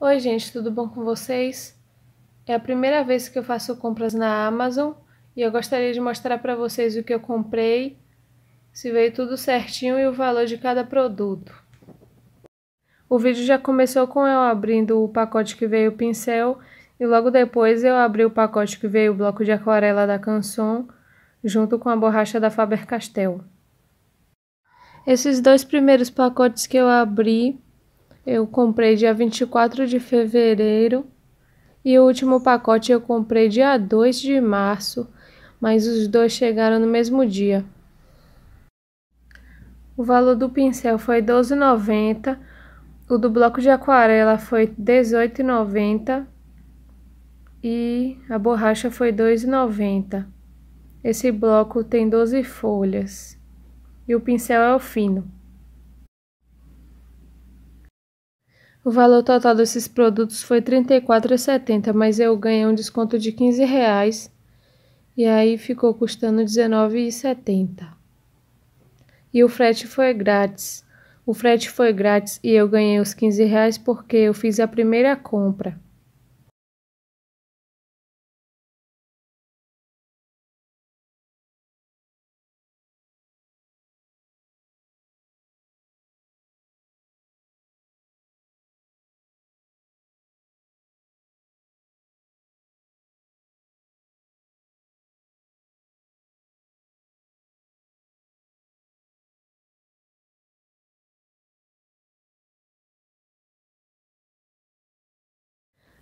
Oi, gente, tudo bom com vocês? É a primeira vez que eu faço compras na Amazon e eu gostaria de mostrar para vocês o que eu comprei, se veio tudo certinho e o valor de cada produto. O vídeo já começou com eu abrindo o pacote que veio o pincel e logo depois eu abri o pacote que veio o bloco de aquarela da Canson junto com a borracha da Faber-Castell. Esses dois primeiros pacotes que eu abri eu comprei dia 24 de fevereiro e o último pacote eu comprei dia 2 de março, mas os dois chegaram no mesmo dia. O valor do pincel foi R$ 12,90, o do bloco de aquarela foi R$ 18,90 e a borracha foi R$ 2,90. Esse bloco tem 12 folhas e o pincel é o fino. O valor total desses produtos foi R$ 34,70, mas eu ganhei um desconto de R$ 15,00 reais, e aí ficou custando R$ 19,70. E o frete foi grátis. O frete foi grátis e eu ganhei os R$ reais porque eu fiz a primeira compra.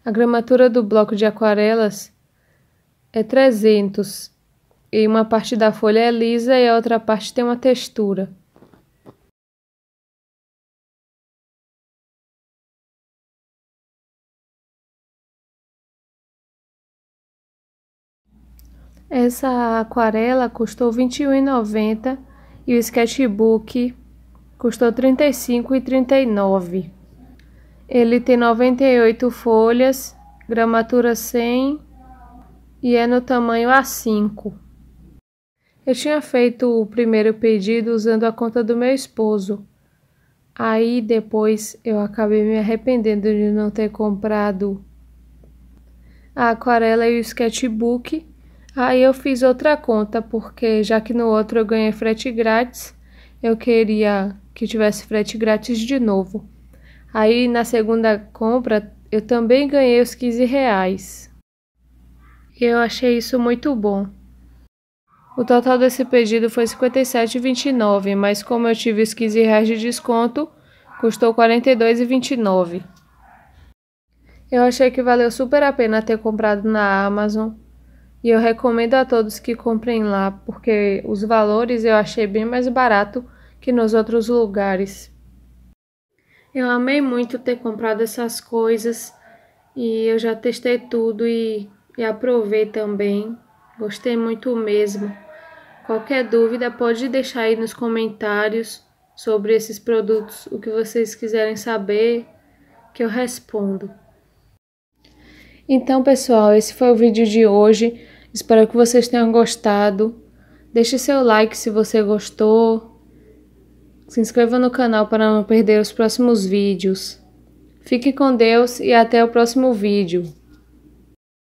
A gramatura do bloco de aquarelas é 300 e uma parte da folha é lisa e a outra parte tem uma textura. Essa aquarela custou R$ 21,90 e o sketchbook custou R$ 35,39. Ele tem 98 folhas, gramatura 100 e é no tamanho A5. Eu tinha feito o primeiro pedido usando a conta do meu esposo. Aí depois eu acabei me arrependendo de não ter comprado a aquarela e o sketchbook. Aí eu fiz outra conta, porque já que no outro eu ganhei frete grátis, eu queria que tivesse frete grátis de novo. Aí na segunda compra eu também ganhei os 15 reais. E eu achei isso muito bom. O total desse pedido foi R$ 57,29, mas como eu tive os 15 reais de desconto, custou R$ 42,29. Eu achei que valeu super a pena ter comprado na Amazon. E eu recomendo a todos que comprem lá, porque os valores eu achei bem mais barato que nos outros lugares. Eu amei muito ter comprado essas coisas e eu já testei tudo e, e aprovei também. Gostei muito mesmo. Qualquer dúvida pode deixar aí nos comentários sobre esses produtos, o que vocês quiserem saber, que eu respondo. Então, pessoal, esse foi o vídeo de hoje. Espero que vocês tenham gostado. Deixe seu like se você gostou, se inscreva no canal para não perder os próximos vídeos. Fique com Deus e até o próximo vídeo.